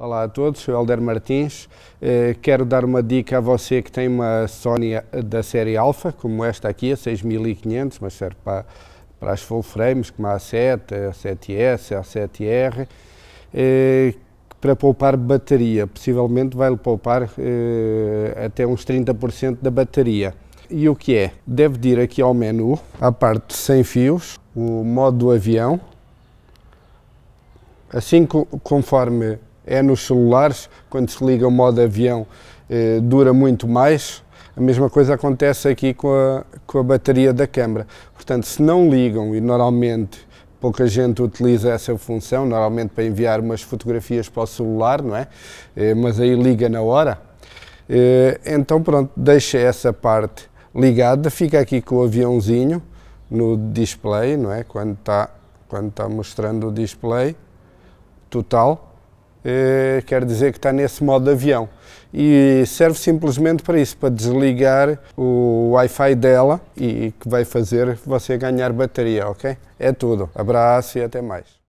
Olá a todos, sou Helder Martins. Eh, quero dar uma dica a você que tem uma Sony eh, da série Alpha, como esta aqui, a 6500, mas serve para, para as full frames, como a A7, a 7S, a 7R, eh, para poupar bateria. Possivelmente vai-lhe poupar até uns 30% da bateria. E o que é? Deve ir aqui ao menu, à parte sem fios, o modo do avião. Assim conforme é nos celulares, quando se liga o modo avião eh, dura muito mais. A mesma coisa acontece aqui com a, com a bateria da câmara. Portanto, se não ligam, e normalmente pouca gente utiliza essa função, normalmente para enviar umas fotografias para o celular, não é? Eh, mas aí liga na hora. Eh, então, pronto, deixa essa parte ligada, fica aqui com o aviãozinho no display, não é? Quando está quando tá mostrando o display total eh, quer dizer que está nesse modo avião. E serve simplesmente para isso, para desligar o Wi-Fi dela e que vai fazer você ganhar bateria, ok? É tudo. Abraço e até mais.